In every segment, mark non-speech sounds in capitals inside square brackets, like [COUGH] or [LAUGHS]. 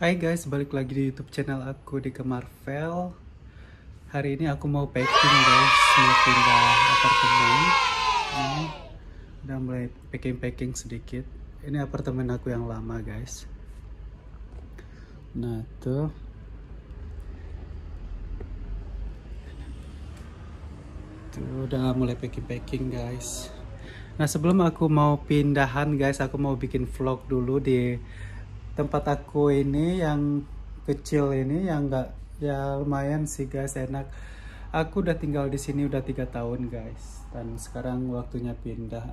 Hai guys, balik lagi di YouTube channel aku di Marvel. Hari ini aku mau packing guys, mau pindah apartemen. Ini udah mulai packing-packing sedikit. Ini apartemen aku yang lama guys. Nah tuh. Tuh udah mulai packing-packing guys. Nah sebelum aku mau pindahan guys, aku mau bikin vlog dulu di tempat aku ini yang kecil ini yang enggak ya lumayan sih guys enak aku udah tinggal di sini udah tiga tahun guys dan sekarang waktunya pindah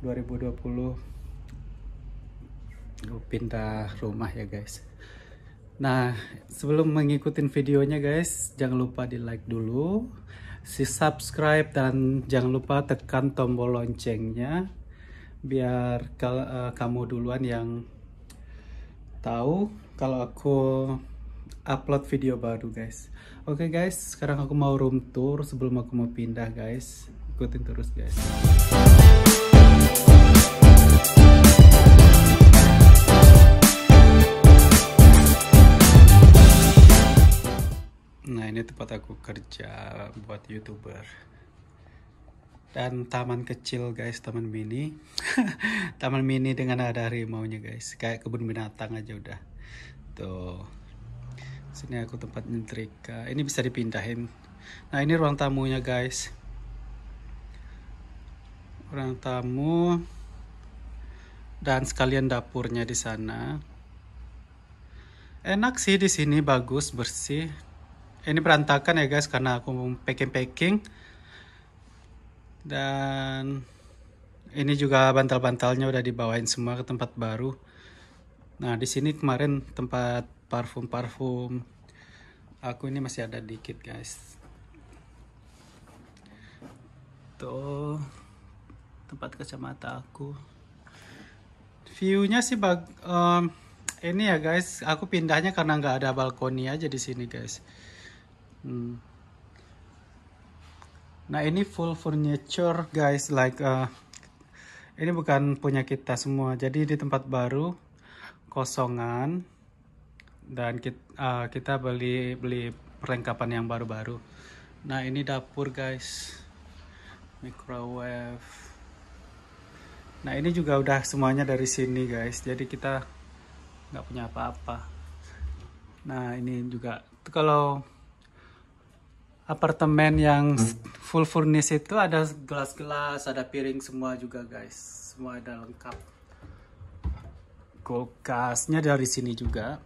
2020 pindah rumah ya guys nah sebelum mengikuti videonya guys jangan lupa di like dulu si subscribe dan jangan lupa tekan tombol loncengnya biar uh, kamu duluan yang tahu kalau aku upload video baru guys oke okay, guys sekarang aku mau room tour sebelum aku mau pindah guys ikutin terus guys nah ini tempat aku kerja buat youtuber dan taman kecil guys taman mini [LAUGHS] taman mini dengan ada harimaunya guys kayak kebun binatang aja udah tuh sini aku tempat nyetrika ini bisa dipindahin nah ini ruang tamunya guys ruang tamu dan sekalian dapurnya di sana enak sih di sini bagus bersih ini berantakan ya guys karena aku packing packing dan ini juga bantal-bantalnya udah dibawain semua ke tempat baru nah di sini kemarin tempat parfum-parfum aku ini masih ada dikit guys tuh tempat kacamata aku viewnya sih bag um, ini ya guys aku pindahnya karena nggak ada balkoni aja di sini guys hmm. Nah ini full furniture guys, like uh, ini bukan punya kita semua. Jadi di tempat baru kosongan dan kita, uh, kita beli beli perlengkapan yang baru-baru. Nah ini dapur guys, microwave. Nah ini juga udah semuanya dari sini guys. Jadi kita nggak punya apa-apa. Nah ini juga kalau apartemen yang hmm. full furnace itu ada gelas-gelas, ada piring semua juga guys. Semua ada lengkap. Kulkasnya dari sini juga.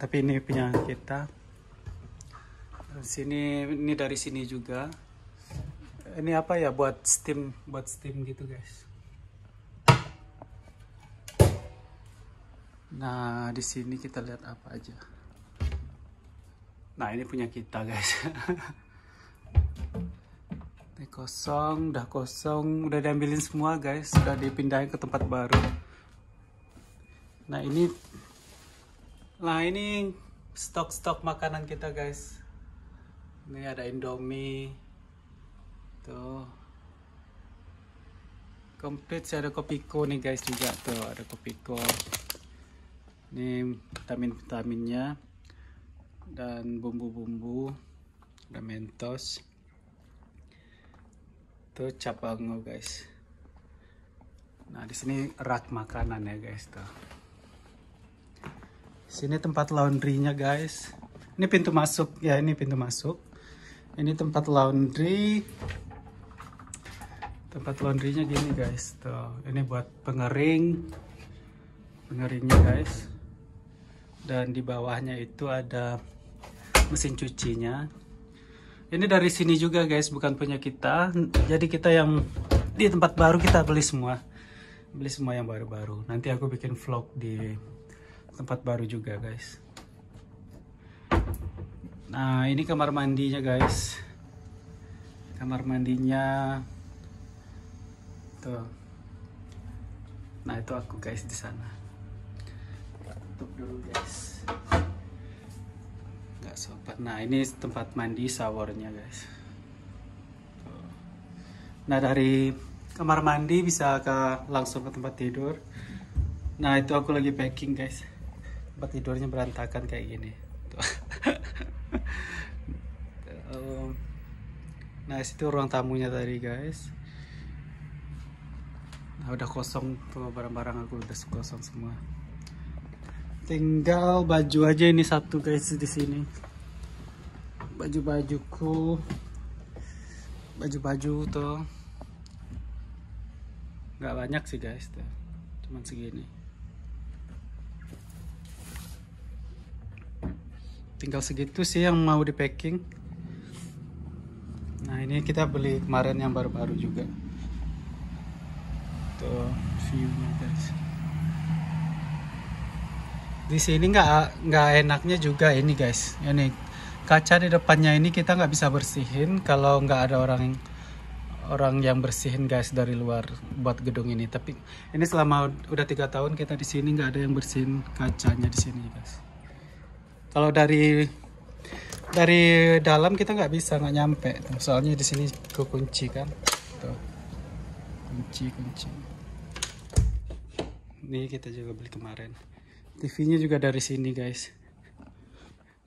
Tapi ini punya hmm. kita. Sini ini dari sini juga. Ini apa ya buat steam, buat steam gitu guys. Nah, di sini kita lihat apa aja. Nah, ini punya kita guys. [LAUGHS] kosong udah kosong udah diambilin semua guys udah dipindahin ke tempat baru nah ini nah ini stok-stok makanan kita guys ini ada indomie tuh komplit sih ada kopiko nih guys juga tuh ada kopiko ini vitamin-vitaminnya dan bumbu-bumbu ada mentos itu cap bango guys. Nah di sini rak makanan ya guys tuh. Sini tempat laundrynya guys. Ini pintu masuk ya ini pintu masuk. Ini tempat laundry. Tempat laundrynya gini guys tuh. Ini buat pengering. Pengeringnya guys. Dan di bawahnya itu ada mesin cucinya ini dari sini juga guys, bukan punya kita. Jadi kita yang di tempat baru kita beli semua. Beli semua yang baru-baru. Nanti aku bikin vlog di tempat baru juga guys. Nah, ini kamar mandinya guys. Kamar mandinya tuh. Nah, itu aku guys di sana. Tutup dulu guys nggak sobat. nah ini tempat mandi showernya guys nah dari kamar mandi bisa ke langsung ke tempat tidur nah itu aku lagi packing guys tempat tidurnya berantakan kayak gini [LAUGHS] um, nah situ ruang tamunya tadi guys nah udah kosong tuh barang-barang aku udah kosong semua tinggal baju aja ini satu guys di sini baju-bajuku baju-baju tuh nggak banyak sih guys tuh cuman segini tinggal segitu sih yang mau di packing nah ini kita beli kemarin yang baru-baru juga tuh viewnya guys di sini nggak nggak enaknya juga ini guys ini kaca di depannya ini kita nggak bisa bersihin kalau nggak ada orang orang yang bersihin guys dari luar buat gedung ini tapi ini selama udah tiga tahun kita di sini nggak ada yang bersihin kacanya di sini guys kalau dari dari dalam kita nggak bisa nggak nyampe soalnya di sini kekunci kan tuh kunci kunci ini kita juga beli kemarin TV-nya juga dari sini guys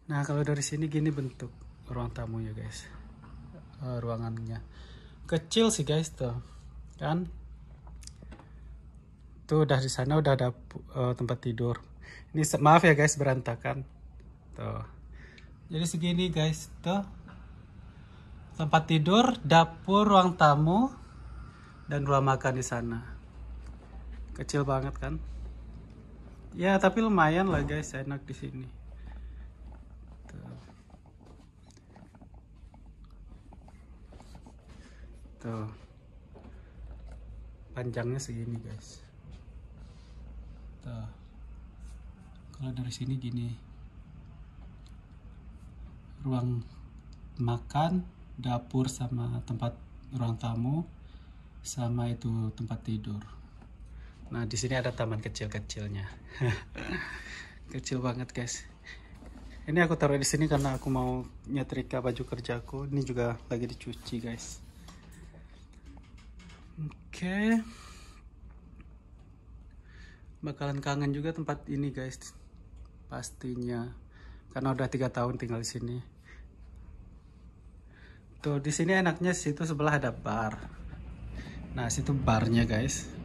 nah kalau dari sini gini bentuk ruang tamunya guys uh, ruangannya kecil sih guys tuh kan tuh udah di sana udah ada uh, tempat tidur ini maaf ya guys berantakan tuh jadi segini guys tuh tempat tidur dapur ruang tamu dan ruang makan di sana kecil banget kan ya tapi lumayan lah guys enak di sini tuh. panjangnya segini guys tuh kalau dari sini gini ruang makan dapur sama tempat ruang tamu sama itu tempat tidur Nah, di sini ada taman kecil-kecilnya. [LAUGHS] Kecil banget, guys. Ini aku taruh di sini karena aku mau nyetrika baju kerjaku. Ini juga lagi dicuci, guys. Oke. Okay. Bakalan kangen juga tempat ini, guys. Pastinya. Karena udah tiga tahun tinggal di sini. Tuh, di sini enaknya situ sebelah ada bar. Nah, situ barnya, guys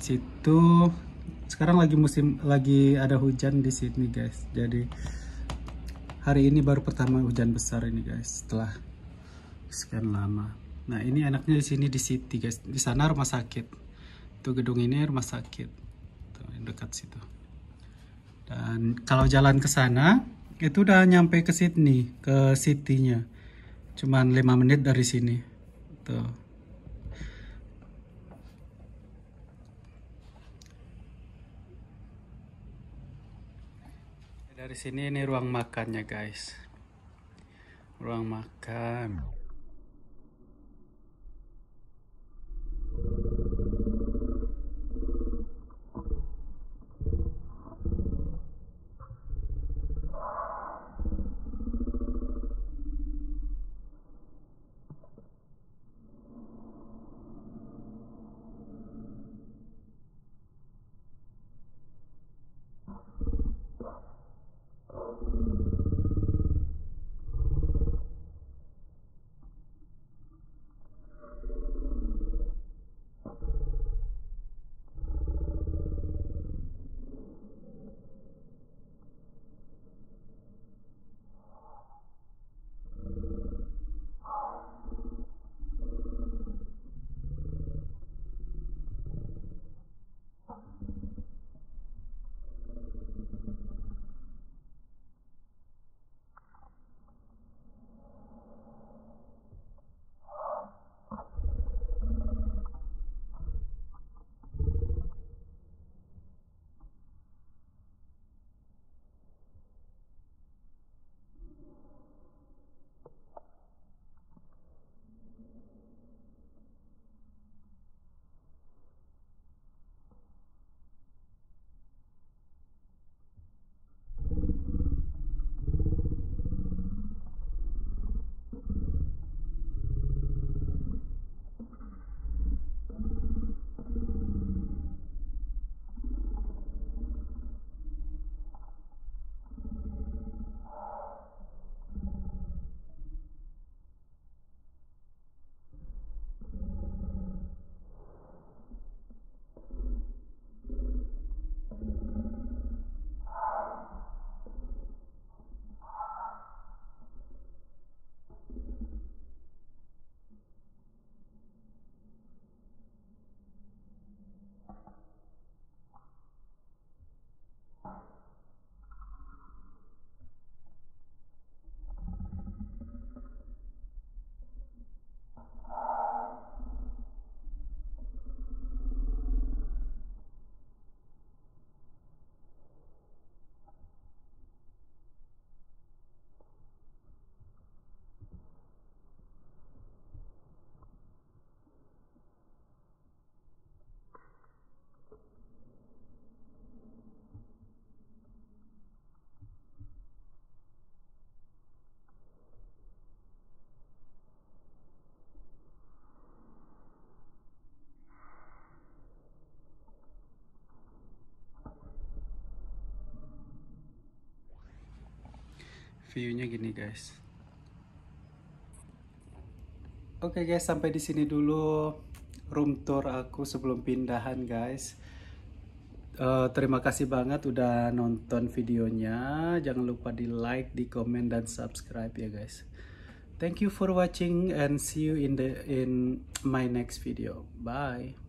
situ sekarang lagi musim lagi ada hujan di sini guys jadi hari ini baru pertama hujan besar ini guys setelah sekian lama nah ini anaknya di sini di city guys di sana rumah sakit itu gedung ini rumah sakit tuh, dekat situ dan kalau jalan ke sana itu udah nyampe ke Sydney ke Citynya. cuman 5 menit dari sini tuh Dari sini ini ruang makannya guys. Ruang makan. viewnya gini guys oke okay guys sampai di sini dulu room tour aku sebelum pindahan guys Uh, terima kasih banget udah nonton videonya. Jangan lupa di like, di komen dan subscribe ya guys. Thank you for watching and see you in the in my next video. Bye.